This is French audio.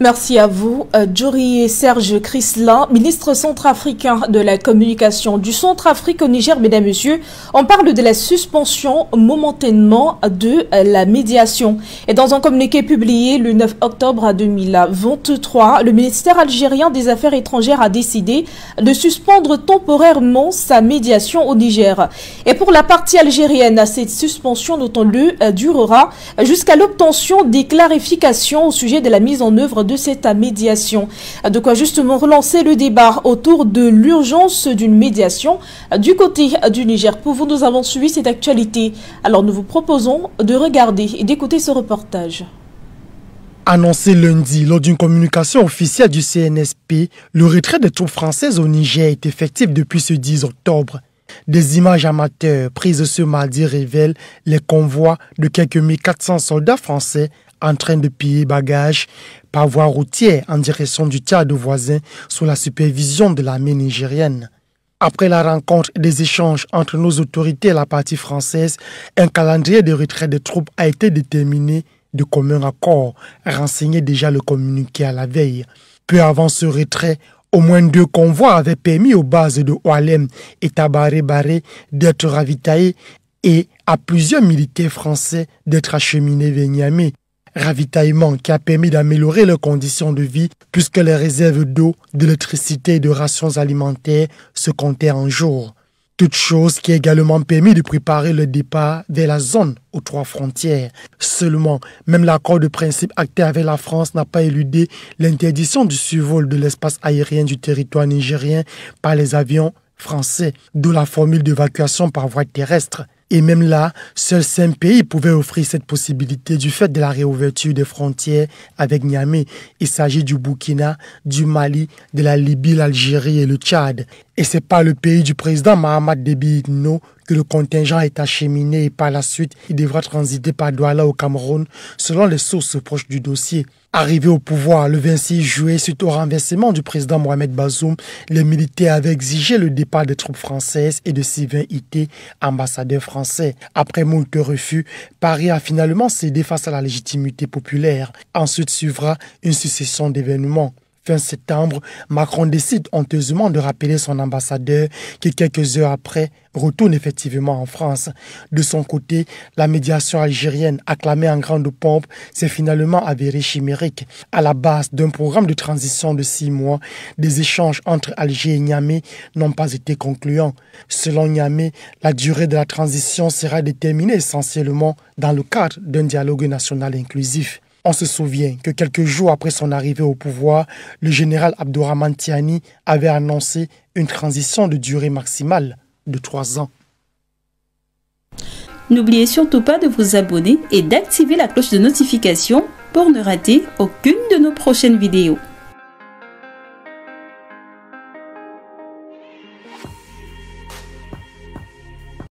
Merci à vous. Euh, Jory Serge Chrislin, ministre centrafricain de la communication du Centrafrique au Niger, mesdames, messieurs, on parle de la suspension momentanément de la médiation. Et dans un communiqué publié le 9 octobre 2023, le ministère algérien des Affaires étrangères a décidé de suspendre temporairement sa médiation au Niger. Et pour la partie algérienne, cette suspension, d'autant le euh, durera jusqu'à l'obtention des clarifications au sujet de la mise en œuvre de cette médiation. De quoi justement relancer le débat autour de l'urgence d'une médiation du côté du Niger. Pour vous, nous avons suivi cette actualité. Alors nous vous proposons de regarder et d'écouter ce reportage. Annoncé lundi lors d'une communication officielle du CNSP, le retrait des troupes françaises au Niger est effectif depuis ce 10 octobre. Des images amateurs prises ce mardi révèlent les convois de quelques 1400 soldats français en train de piller bagages par voie routière en direction du Tchad voisin sous la supervision de l'armée nigérienne. Après la rencontre des échanges entre nos autorités et la partie française, un calendrier de retrait des troupes a été déterminé de commun accord, renseigné déjà le communiqué à la veille. Peu avant ce retrait, au moins deux convois avaient permis aux bases de Oualem et Tabaré-Baré d'être ravitaillés et à plusieurs militaires français d'être acheminés vers Niamey. Ravitaillement qui a permis d'améliorer leurs conditions de vie puisque les réserves d'eau, d'électricité et de rations alimentaires se comptaient en jour. Toute chose qui a également permis de préparer le départ vers la zone aux trois frontières. Seulement, même l'accord de principe acté avec la France n'a pas éludé l'interdiction du survol de l'espace aérien du territoire nigérien par les avions français, d'où la formule d'évacuation par voie terrestre. Et même là, seuls cinq pays pouvaient offrir cette possibilité du fait de la réouverture des frontières avec Niamey. Il s'agit du Burkina, du Mali, de la Libye, l'Algérie et le Tchad. Et c'est pas le pays du président Mohamed Debi que le contingent est acheminé et par la suite, il devra transiter par Douala au Cameroun, selon les sources proches du dossier. Arrivé au pouvoir le 26 juillet suite au renversement du président Mohamed Bazoum, les militaires avaient exigé le départ des troupes françaises et de Sylvain Ité, ambassadeur français. Après moult refus, Paris a finalement cédé face à la légitimité populaire. Ensuite suivra une succession d'événements. Fin septembre, Macron décide honteusement de rappeler son ambassadeur qui, quelques heures après, retourne effectivement en France. De son côté, la médiation algérienne, acclamée en grande pompe, s'est finalement avérée chimérique. À la base d'un programme de transition de six mois, des échanges entre Alger et Niamey n'ont pas été concluants. Selon Niamey, la durée de la transition sera déterminée essentiellement dans le cadre d'un dialogue national inclusif. On se souvient que quelques jours après son arrivée au pouvoir, le général Abdourahman Tiani avait annoncé une transition de durée maximale de trois ans. N'oubliez surtout pas de vous abonner et d'activer la cloche de notification pour ne rater aucune de nos prochaines vidéos.